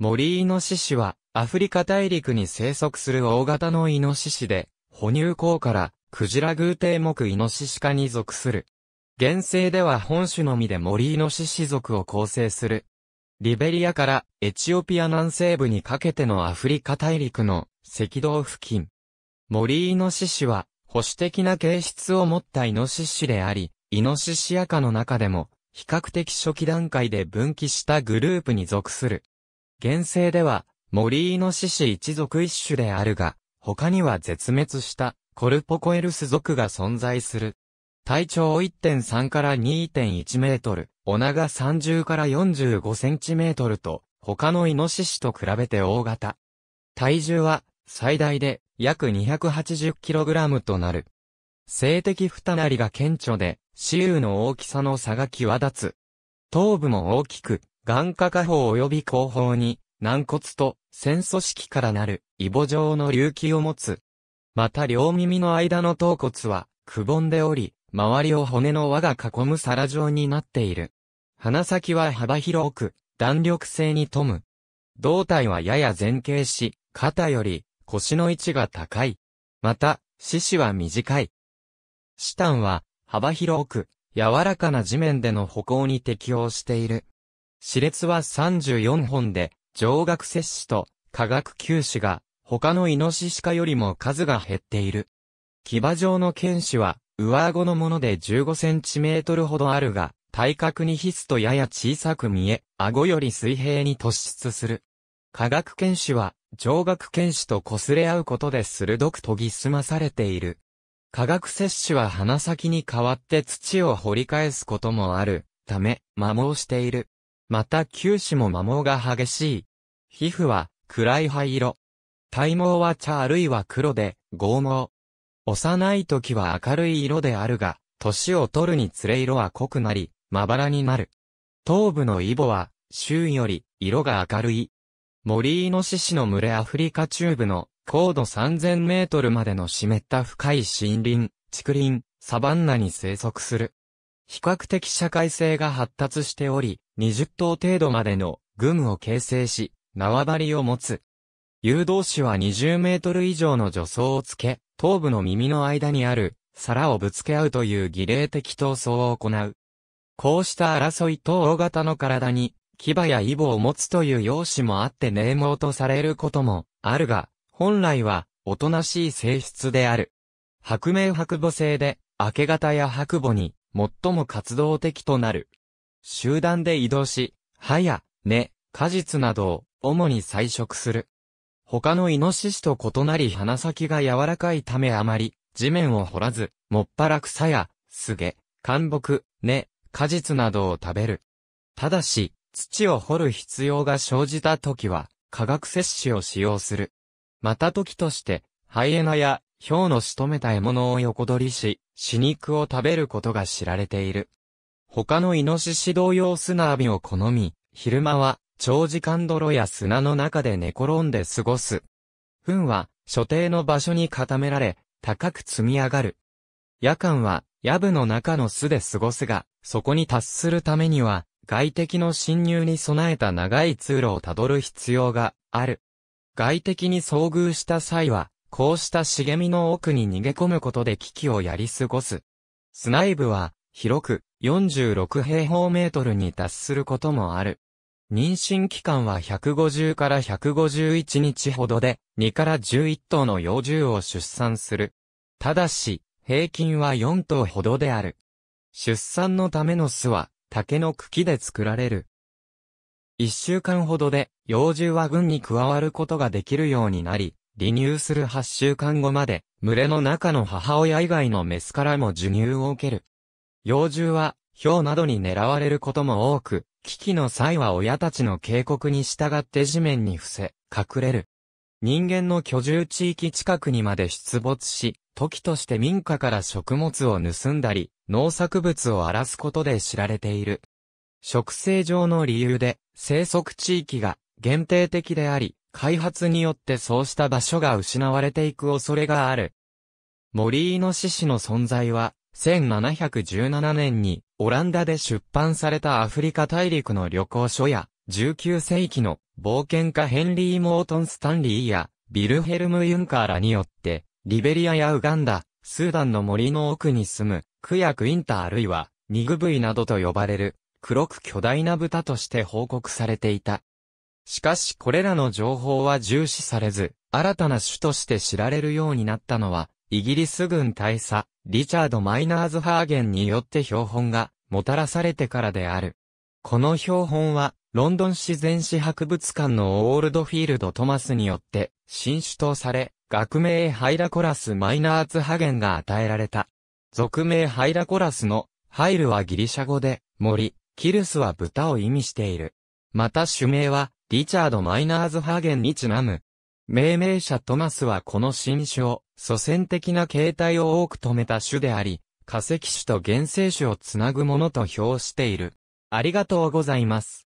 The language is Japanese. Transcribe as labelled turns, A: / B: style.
A: 森イノシシは、アフリカ大陸に生息する大型のイノシシで、哺乳孔から、クジラ偶蹄目イノシシ科に属する。原生では本種のみで森イノシシ族を構成する。リベリアからエチオピア南西部にかけてのアフリカ大陸の赤道付近。森イノシシは保守的な形質を持ったイノシシであり、イノシシアカの中でも比較的初期段階で分岐したグループに属する。現世では、森イノシシ一族一種であるが、他には絶滅したコルポコエルス族が存在する。体長1.3から2.1メートル、お長30から45センチメートルと、他のイノシシと比べて大型。体重は最大で約2 8 0ラムとなる。性的ふたなりが顕著で、雌雄の大きさの差が際立つ。頭部も大きく、眼下下方及び後方に、軟骨と、線組織からなる、イボ状の隆起を持つ。また両耳の間の頭骨は、くぼんでおり、周りを骨の輪が囲む皿状になっている。鼻先は幅広く、弾力性に富む。胴体はやや前傾し、肩より腰の位置が高い。また、四肢は短い。シタンは幅広く、柔らかな地面での歩行に適応している。歯列は34本で、上学摂氏と化学吸氏が、他のイノシシカよりも数が減っている。牙状の剣士は、上顎のもので15センチメートルほどあるが、体格に筆とやや小さく見え、顎より水平に突出する。化学剣士は、上学剣士と擦れ合うことで鋭く研ぎ澄まされている。化学摂氏は鼻先に代わって土を掘り返すこともある、ため、摩耗している。また九死も摩耗が激しい。皮膚は暗い灰色。体毛は茶あるいは黒で、剛毛。幼い時は明るい色であるが、年を取るにつれ色は濃くなり、まばらになる。頭部のイボは、周囲より色が明るい。森イノシシの群れアフリカ中部の高度3000メートルまでの湿った深い森林、竹林、サバンナに生息する。比較的社会性が発達しており、20頭程度までの群を形成し、縄張りを持つ。誘導士は20メートル以上の助走をつけ、頭部の耳の間にある皿をぶつけ合うという儀礼的闘争を行う。こうした争いと大型の体に牙やイボを持つという容姿もあって名毛とされることもあるが、本来はおとなしい性質である。白明白母性で明け方や白母に最も活動的となる。集団で移動し、葉や根、果実などを主に採食する。他のイノシシと異なり鼻先が柔らかいためあまり地面を掘らず、もっぱら草や、すげ、干木、根、果実などを食べる。ただし、土を掘る必要が生じた時は、化学摂取を使用する。また時として、ハイエナや、ヒョウの仕留めた獲物を横取りし、死肉を食べることが知られている。他のイノシシ同様砂浴びを好み、昼間は長時間泥や砂の中で寝転んで過ごす。糞は所定の場所に固められ、高く積み上がる。夜間は、ヤブの中の巣で過ごすが、そこに達するためには、外敵の侵入に備えた長い通路をたどる必要がある。外敵に遭遇した際は、こうした茂みの奥に逃げ込むことで危機をやり過ごす。スナイブは、広く46平方メートルに達することもある。妊娠期間は150から151日ほどで、2から11頭の幼獣を出産する。ただし、平均は4頭ほどである。出産のための巣は、竹の茎で作られる。1週間ほどで、幼獣は群に加わることができるようになり、離乳する8週間後まで、群れの中の母親以外のメスからも授乳を受ける。幼獣は、氷などに狙われることも多く、危機の際は親たちの警告に従って地面に伏せ、隠れる。人間の居住地域近くにまで出没し、時として民家から食物を盗んだり、農作物を荒らすことで知られている。植生上の理由で、生息地域が限定的であり、開発によってそうした場所が失われていく恐れがある。森イノシシの存在は、1717年にオランダで出版されたアフリカ大陸の旅行書や、19世紀の冒険家ヘンリー・モートン・スタンリーや、ビルヘルム・ユンカーらによって、リベリアやウガンダ、スーダンの森の奥に住む、クヤク・インタあるいは、ニグブイなどと呼ばれる、黒く巨大な豚として報告されていた。しかしこれらの情報は重視されず、新たな種として知られるようになったのは、イギリス軍大佐、リチャード・マイナーズ・ハーゲンによって標本がもたらされてからである。この標本は、ロンドン自然史博物館のオールドフィールド・トマスによって、新種とされ、学名ハイラコラス・マイナーズ・ハゲンが与えられた。俗名ハイラコラスの、ハイルはギリシャ語で、森、キルスは豚を意味している。また種名は、リチャード・マイナーズ・ハーゲンにちなむ。命名者トマスはこの新種を、祖先的な形態を多く止めた種であり、化石種と原生種をつなぐものと評している。ありがとうございます。